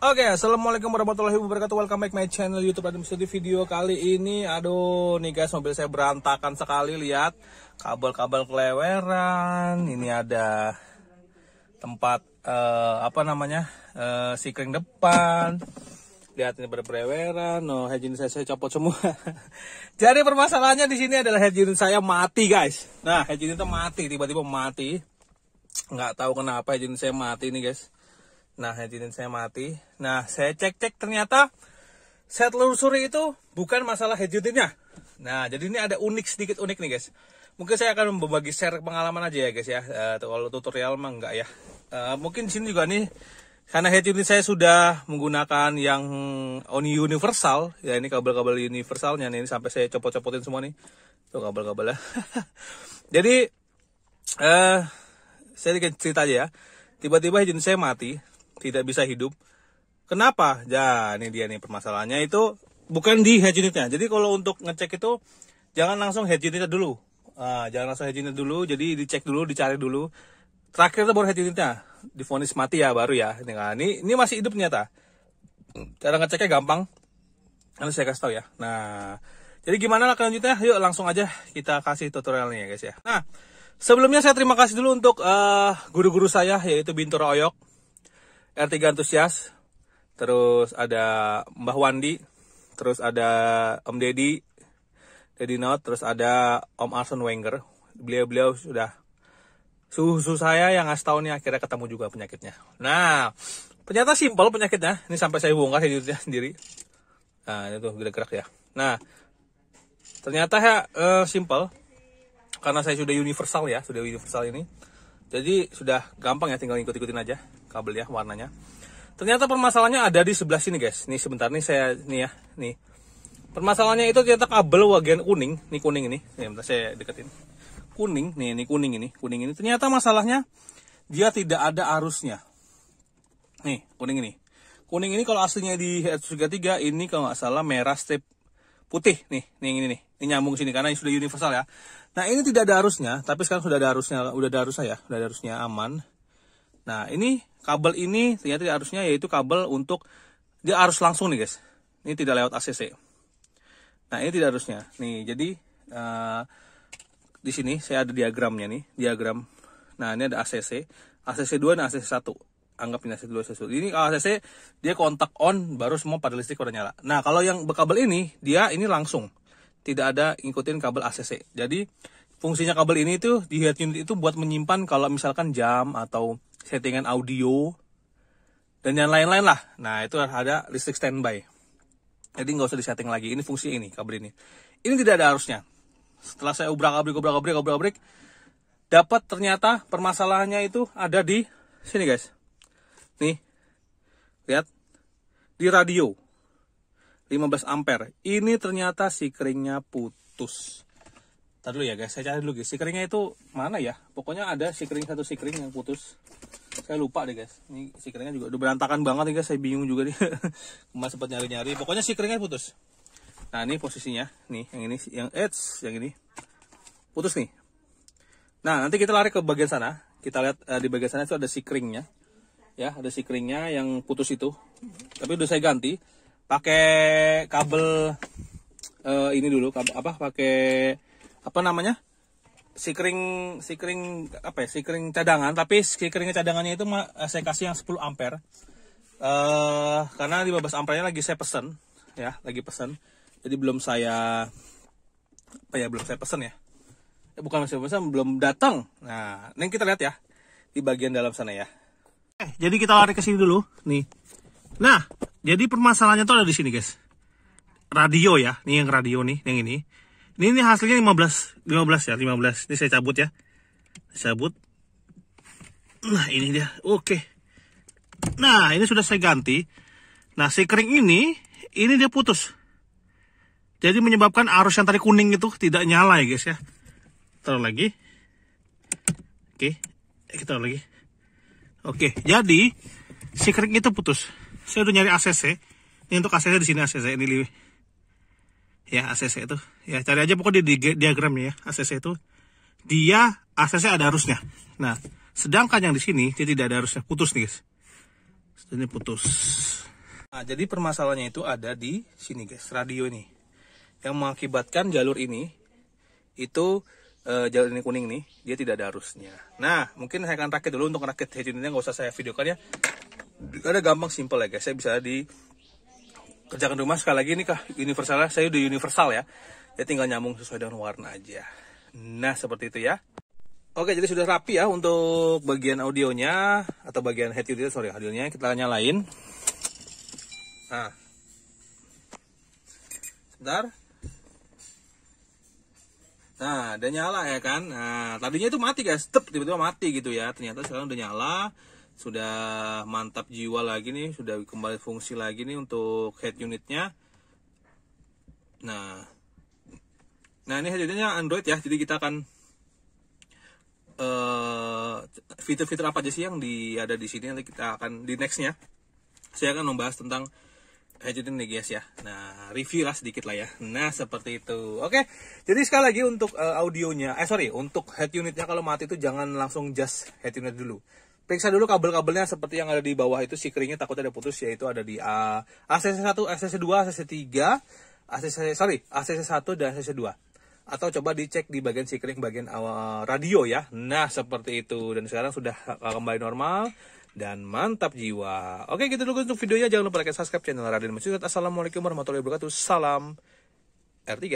Oke, okay, assalamualaikum warahmatullahi wabarakatuh. Welcome back my channel YouTube Adam Studio. Video kali ini, aduh, nih guys, mobil saya berantakan sekali. Lihat kabel-kabel keleweran. Ini ada tempat uh, apa namanya uh, eh, sikring depan. Lihat ini berbreweran. No, head unit saya, saya copot semua. Jadi permasalahannya di sini adalah head unit saya mati, guys. Nah, head unit mati, tiba-tiba mati. Nggak tahu kenapa head unit saya mati nih, guys Nah, netizen saya mati. Nah, saya cek-cek ternyata saya telusuri itu bukan masalah head unitnya. Nah, jadi ini ada unik sedikit unik nih guys. Mungkin saya akan berbagi share pengalaman aja ya guys ya. Uh, eh, kalau tutorial mah enggak ya. Uh, mungkin sini juga nih karena head unit saya sudah menggunakan yang Oni Universal ya ini kabel-kabel universalnya nih ini sampai saya copot-copotin semua nih tuh kabel-kabelnya jadi eh uh, saya cerita aja ya tiba-tiba head unit saya mati tidak bisa hidup. Kenapa? Ya, ini dia nih permasalahannya itu bukan di head unitnya. Jadi kalau untuk ngecek itu jangan langsung head unitnya dulu. Uh, jangan langsung head unit dulu, jadi dicek dulu, dicari dulu. Terakhir itu baru head unitnya. Difonis mati ya baru ya. Ini, kan, ini, ini masih hidup ternyata. Cara ngeceknya gampang. Nanti saya kasih tahu ya. Nah, jadi gimana lah selanjutnya? Yuk langsung aja kita kasih tutorialnya ya guys ya. Nah, sebelumnya saya terima kasih dulu untuk eh, guru-guru uh, saya yaitu Bintoro Oyok R3 antusias, terus ada Mbah Wandi, terus ada Om Deddy, Deddy Not, terus ada Om Arson Wenger. Beliau-beliau sudah susu saya yang ngasih tahu nih akhirnya ketemu juga penyakitnya. Nah, ternyata simpel penyakitnya. Ini sampai saya bongkar hidupnya sendiri. Nah, itu gerak-gerak ya. Nah, ternyata ya uh, simpel karena saya sudah universal ya, sudah universal ini. Jadi sudah gampang ya tinggal ikut-ikutin aja kabel ya warnanya. Ternyata permasalahannya ada di sebelah sini guys. Nih sebentar nih saya nih ya, nih. Permasalahannya itu ternyata kabel bagian kuning, nih kuning ini. Nih bentar saya deketin. Kuning, nih ini kuning ini, kuning ini. Ternyata masalahnya dia tidak ada arusnya. Nih, kuning ini. Kuning ini kalau aslinya di h 33 ini kalau nggak salah merah step putih nih, nih ini nih. Ini nyambung sini karena ini sudah universal ya. Nah, ini tidak ada arusnya, tapi sekarang sudah ada arusnya, udah ada arusnya ya, udah ada arusnya aman. Nah, ini kabel ini ternyata harusnya yaitu kabel untuk dia arus langsung nih guys ini tidak lewat ACC nah ini tidak harusnya nih jadi uh, di sini saya ada diagramnya nih diagram nah ini ada ACC ACC 2 dan ACC 1 anggap ini ACC 2 ACC 1 ini ACC dia kontak on baru semua pada listrik udah nyala nah kalau yang berkabel ini dia ini langsung tidak ada ngikutin kabel ACC jadi fungsinya kabel ini tuh di head unit itu buat menyimpan kalau misalkan jam atau settingan audio, dan yang lain-lain lah. Nah, itu ada listrik standby. Jadi nggak usah disetting lagi. Ini fungsi ini, kabel ini. Ini tidak ada arusnya. Setelah saya ubrak abrik ubrak abrik ubrak abrik dapat ternyata permasalahannya itu ada di sini guys. Nih, lihat di radio 15 ampere. Ini ternyata si keringnya putus. Ntar dulu ya guys, saya cari dulu guys. Sikringnya itu mana ya? Pokoknya ada sikring satu sikring yang putus. Saya lupa deh guys. Ini sikringnya juga udah berantakan banget nih guys. Saya bingung juga nih. Kemarin sempat nyari-nyari. Pokoknya sikringnya putus. Nah ini posisinya. Nih yang ini. Yang edge. Yang ini. Putus nih. Nah nanti kita lari ke bagian sana. Kita lihat eh, di bagian sana itu ada sikringnya. Ya ada sikringnya yang putus itu. Tapi udah saya ganti. Pakai kabel. Eh, ini dulu. Kabel, apa? Pakai apa namanya sikring sikring apa ya sikring cadangan tapi keringnya cadangannya itu eh, saya kasih yang 10 ampere uh, karena 15 ampernya lagi saya pesen ya lagi pesen jadi belum saya apa ya belum saya pesen ya eh, bukan masih pesen belum datang nah ini kita lihat ya di bagian dalam sana ya eh, jadi kita lari ke sini dulu nih nah jadi permasalahannya tuh ada di sini guys radio ya nih yang radio nih yang ini ini, ini hasilnya 15, 15 ya, 15. Ini saya cabut ya. Saya cabut. Nah, ini dia. Oke. Nah, ini sudah saya ganti. Nah, si kering ini, ini dia putus. Jadi menyebabkan arus yang tadi kuning itu tidak nyala ya guys ya. Taruh lagi. Oke, eh, kita taruh lagi. Oke, jadi si kering itu putus. Saya udah nyari ACC. Ini untuk ACC di sini ACC ini ya ACC itu ya cari aja pokoknya di diagramnya ya ACC itu dia ACC ada arusnya nah sedangkan yang di sini dia tidak ada arusnya putus nih guys ini putus nah jadi permasalahannya itu ada di sini guys radio ini yang mengakibatkan jalur ini itu e, jalur ini kuning nih dia tidak ada arusnya nah mungkin saya akan rakit dulu untuk rakit headunitnya, nggak usah saya videokan ya ada gampang simple ya guys saya bisa di kerjakan rumah sekali lagi ini kah universalnya saya udah universal ya ya tinggal nyambung sesuai dengan warna aja nah seperti itu ya Oke, jadi sudah rapi ya untuk bagian audionya atau bagian head unitnya, sorry, audionya kita nyalain. Nah, sebentar. Nah, udah nyala ya kan. Nah, tadinya itu mati guys, tep tiba-tiba mati gitu ya. Ternyata sekarang udah nyala sudah mantap jiwa lagi nih sudah kembali fungsi lagi nih untuk head unitnya nah nah ini head unitnya Android ya jadi kita akan eh, fitur-fitur uh, apa aja sih yang di ada di sini nanti kita akan di nextnya saya akan membahas tentang head unit nih guys ya. Nah, review lah sedikit lah ya. Nah, seperti itu. Oke. Jadi sekali lagi untuk uh, audionya, eh sorry, untuk head unitnya kalau mati itu jangan langsung just head unit dulu. Periksa dulu kabel-kabelnya seperti yang ada di bawah itu sikringnya keringnya takut ada putus yaitu ada di A, ACC 1, ACC 2, ACC 3, ACC sorry ACC 1 dan ACC 2 atau coba dicek di bagian sikring bagian awal eh, radio ya. Nah, seperti itu dan sekarang sudah kembali normal dan mantap jiwa. Oke, gitu dulu untuk videonya. Jangan lupa like, subscribe channel Raden Mesut. Assalamualaikum warahmatullahi wabarakatuh. Salam R3.